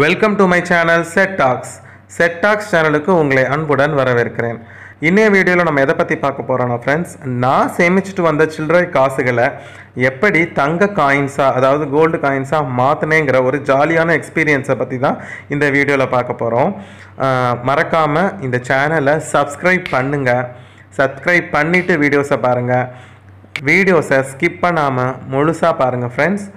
welcome to my channel set talks set talks சேனலுக்கு உங்களை அன்புடன் வரவேற்கிறேன் இன்றைய வீடியோவில் நம்ம எதை பற்றி பார்க்க போகிறோம்னா ஃப்ரெண்ட்ஸ் நான் சேமிச்சுட்டு வந்த சில்லறை காசுகளை எப்படி தங்க காயின்ஸாக அதாவது கோல்டு காயின்ஸாக மாற்றினேங்கிற ஒரு ஜாலியான எக்ஸ்பீரியன்ஸை பற்றி தான் இந்த வீடியோவில் பார்க்க போகிறோம் மறக்காமல் இந்த சேனலை சப்ஸ்கிரைப் பண்ணுங்கள் சப்ஸ்கிரைப் பண்ணிவிட்டு வீடியோஸை பாருங்கள் வீடியோஸை ஸ்கிப் பண்ணாமல் முழுசாக பாருங்கள் ஃப்ரெண்ட்ஸ்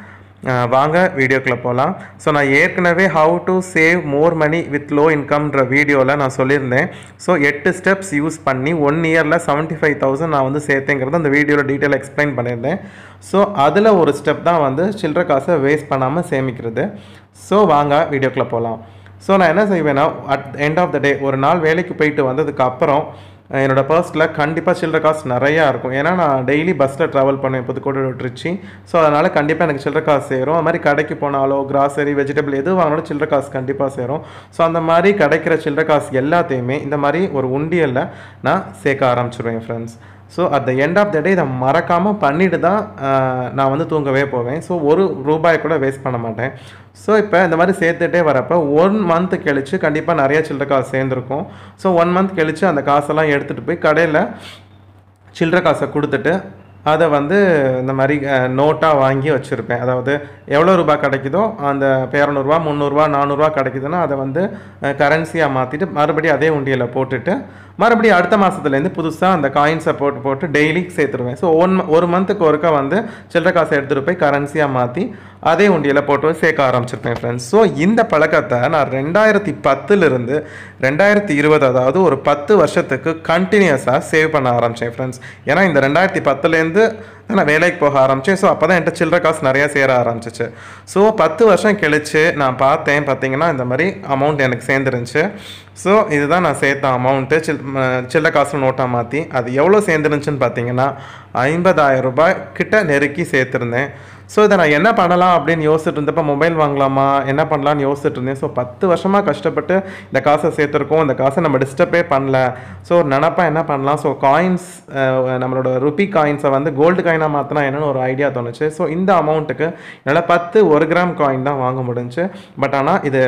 வாங்க வீடியோக்குள்ளே போகலாம் ஸோ நான் ஏற்கனவே how to save more money with low இன்கம்ன்ற வீடியோவில் நான் சொல்லியிருந்தேன் ஸோ எட்டு ஸ்டெப்ஸ் யூஸ் பண்ணி ஒன் இயரில் செவன்ட்டி ஃபைவ் தௌசண்ட் நான் வந்து சேர்த்தேங்கிறது அந்த வீடியோவில் டீட்டெயில் எக்ஸ்பிளைன் பண்ணியிருந்தேன் ஸோ அதில் ஒரு ஸ்டெப் தான் வந்து சில்லற காசை வேஸ்ட் பண்ணாமல் சேமிக்கிறது ஸோ வாங்க வீடியோக்குள்ளே போகலாம் ஸோ நான் என்ன செய்வேன்னா at end of the day ஒரு நாள் வேலைக்கு போயிட்டு வந்ததுக்கு அப்புறம் என்னோடய பர்ஸில் கண்டிப்பாக சில்லற காசு நிறையா இருக்கும் ஏன்னா நான் டெய்லி பஸ்ஸில் ட்ராவல் பண்ணுவேன் புதுக்கோட்டை ட்ரிச்சி ஸோ அதனால் கண்டிப்பாக எனக்கு சில்லற காசு சேரும் அது மாதிரி கடைக்கு போனாலோ கிராசரி வெஜிடபிள் எது வாங்கினாலும் சில்லற காசு கண்டிப்பாக சேரும் ஸோ அந்த மாதிரி கிடைக்கிற சில்லற காசு எல்லாத்தையுமே இந்த மாதிரி ஒரு உண்டியலில் நான் சேர்க்க ஆரம்பிச்சிருவேன் friends so at the end of the day இதை மறக்காமல் பண்ணிட்டு தான் நான் வந்து தூங்கவே போவேன் ஸோ ஒரு ரூபாய் கூட வேஸ்ட் பண்ண மாட்டேன் ஸோ இப்போ இந்த மாதிரி சேர்த்துட்டே வரப்போ ஒன் மந்த் கழித்து கண்டிப்பாக நிறைய சில்லற காசு சேர்ந்துருக்கும் ஸோ ஒன் மந்த் கழித்து அந்த காசெல்லாம் எடுத்துகிட்டு போய் கடையில் சில்லற காசை கொடுத்துட்டு அதை வந்து இந்த மாதிரி நோட்டாக வாங்கி வச்சுருப்பேன் அதாவது எவ்வளோ ரூபா கிடைக்குதோ அந்த இரநூறுவா முந்நூறுரூவா நானூறுரூவா கிடைக்குதுன்னா அதை வந்து கரன்சியாக மாற்றிட்டு மறுபடியும் அதே உண்டியில் போட்டுட்டு மறுபடியும் அடுத்த மாதத்துலேருந்து புதுசாக அந்த காயின்ஸை போட்டு போட்டு டெய்லி சேர்த்துருவேன் ஸோ ஒன் ஒரு மந்த்துக்கு ஒருக்கா வந்து சில்லற காசை எடுத்துகிட்டு போய் கரன்சியாக மாற்றி அதே உண்டியில் போட்டு சேர்க்க ஆரம்பிச்சிருப்பேன் ஃப்ரெண்ட்ஸ் ஸோ இந்த பழக்கத்தை நான் ரெண்டாயிரத்தி பத்துலேருந்து ரெண்டாயிரத்தி இருபது அதாவது ஒரு பத்து வருஷத்துக்கு கண்டினியூஸாக சேவ் பண்ண ஆரம்பித்தேன் ஃப்ரெண்ட்ஸ் ஏன்னா இந்த ரெண்டாயிரத்தி பத்துலேருந்து நான் வேலைக்கு போக ஆரம்பித்தேன் ஸோ அப்போ தான் என்கிட்ட சில்லற காசு நிறையா சேர ஆரம்பிச்சிச்சு ஸோ பத்து வருஷம் கழித்து நான் பார்த்தேன் பார்த்தீங்கன்னா இந்த மாதிரி அமௌண்ட் எனக்கு சேர்ந்துருந்துச்சு ஸோ இதுதான் நான் சேர்த்த அமௌண்ட்டு சில் சில்லற காசு நோட்டாக மாற்றி அது எவ்வளோ சேர்ந்துருந்துச்சுன்னு பார்த்தீங்கன்னா ஐம்பதாயிரம் ரூபாய் கிட்ட நெருக்கி சேர்த்துருந்தேன் ஸோ இதை நான் என்ன பண்ணலாம் அப்படின்னு யோசிச்சுட்டு இருந்தப்போ மொபைல் வாங்கலாமா என்ன பண்ணலான்னு யோசிச்சுட்டு இருந்தேன் ஸோ பத்து வருஷமாக கஷ்டப்பட்டு இந்த காசை சேர்த்துருக்கோம் இந்த காசை நம்ம டிஸ்டர்பே பண்ணல ஸோ நினப்பா என்ன பண்ணலாம் ஸோ காயின்ஸ் நம்மளோட ருபி காயின்ஸை வந்து கோல்டு காயினாக மாற்றினா என்னென்னு ஒரு ஐடியா தோணுச்சு ஸோ இந்த அமௌண்ட்டுக்கு என்னால் பத்து ஒரு கிராம் காயின் தான் வாங்க முடிஞ்சு பட் ஆனால் இது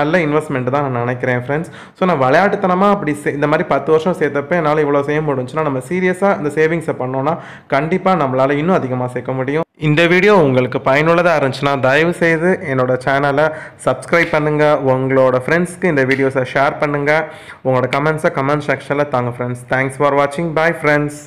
நல்ல இன்வெஸ்ட்மெண்ட் தான் நான் நினைக்கிறேன் ஃப்ரெண்ட்ஸ் ஸோ நான் விளையாட்டுத்தனமாக அப்படி இந்த மாதிரி பத்து வருஷம் சேர்த்தப்ப என்னால் இவ்வளோ செய்ய முடிஞ்சுன்னா நம்ம சீரியஸாக இந்த சேவிங்ஸை பண்ணோன்னா கண்டிப்பாக நம்மளால் இன்னும் அதிகமாக சேர்க்க முடியும் இந்த வீடியோ உங்களுக்கு பயனுள்ளதாக இருந்துச்சுன்னா தயவுசெய்து என்னோட சேனலை சப்ஸ்கிரைப் பண்ணுங்கள் உங்களோட ஃப்ரெண்ட்ஸ்க்கு இந்த வீடியோஸை ஷேர் பண்ணுங்கள் உங்களோட கமெண்ட்ஸை கமெண்ட் செக்ஷனில் தாங்க ஃப்ரெண்ட்ஸ் தேங்க்ஸ் ஃபார் வாட்சிங் பாய் ஃப்ரெண்ட்ஸ்